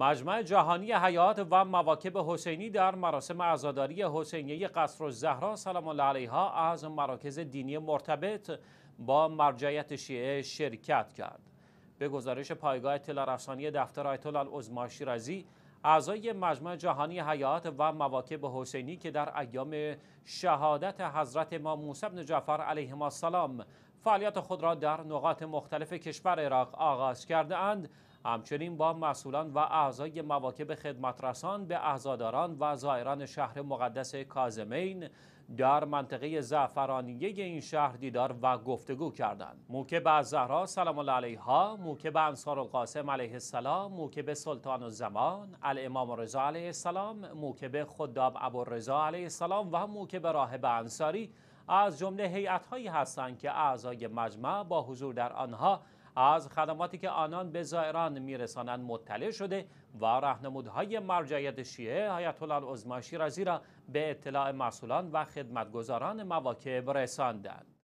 مجمع جهانی حیات و مواکب حسینی در مراسم عزاداری حسینیه قصر الزهرا سلام الله علیها از مراکز دینی مرتبط با مرجعیت شیعه شرکت کرد. به گزارش پایگاه اطلاع رسانی دفتر آیت الله شیرازی اعضای مجمع جهانی حیات و مواکب حسینی که در ایام شهادت حضرت امام موسی بن جعفر علیه السلام فعالیت خود را در نقاط مختلف کشور عراق آغاز کرده اند همچنین با مسئولان و اعضای مواکب خدمترسان به اعزاداران و زائران شهر مقدس کازمین در منطقه زعفرانیه این شهر دیدار و گفتگو کردند موکب از زهرا سلام الله علیها موکب انصار القاسم علیه السلام موکب سلطان الزمان الامام رضا علیه السلام موکب ابو رضا علیه السلام و موکب راهب انصاری از جمله هیئت‌هایی هستند که اعضای مجمع با حضور در آنها از خدماتی که آنان به زائران میرسانند مطلع شده و راهنمودهای مرجعیت شیعه آیت الله العظمی را به اطلاع مسئولان و خدمتگزاران مواکب رساندند